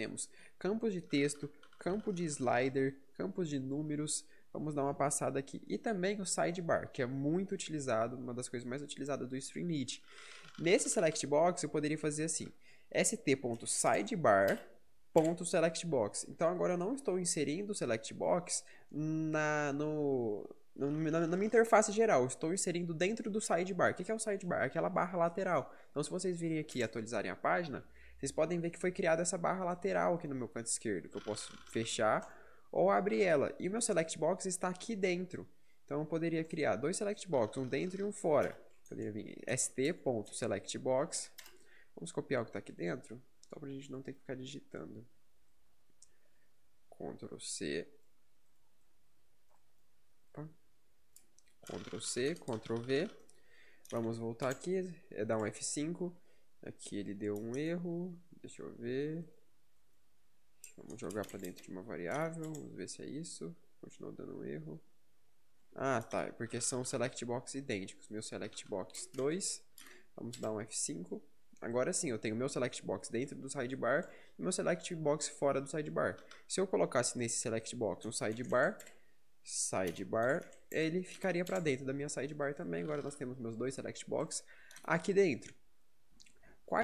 temos campos de texto, campo de slider, campos de números. Vamos dar uma passada aqui. E também o sidebar, que é muito utilizado, uma das coisas mais utilizadas do Streamlit. Nesse select box, eu poderia fazer assim, st.sidebar.selectbox. select box. Então agora eu não estou inserindo o select box na, no, na, na minha interface geral, estou inserindo dentro do sidebar. O que é o sidebar? Aquela barra lateral. Então se vocês virem aqui e atualizarem a página, vocês podem ver que foi criada essa barra lateral aqui no meu canto esquerdo, que eu posso fechar ou abrir ela. E o meu select box está aqui dentro. Então eu poderia criar dois select box, um dentro e um fora. Poderia vir st.selectbox. Vamos copiar o que está aqui dentro, só para a gente não ter que ficar digitando. Ctrl C. Ctrl C, Ctrl V. Vamos voltar aqui, é dar um F5. Aqui ele deu um erro, deixa eu ver. Vamos jogar para dentro de uma variável, vamos ver se é isso. Continuou dando um erro. Ah, tá, é porque são select box idênticos. Meu select box 2, vamos dar um F5. Agora sim, eu tenho meu select box dentro do sidebar e meu select box fora do sidebar. Se eu colocasse nesse select box um sidebar, sidebar, ele ficaria para dentro da minha sidebar também. Agora nós temos meus dois select box aqui dentro.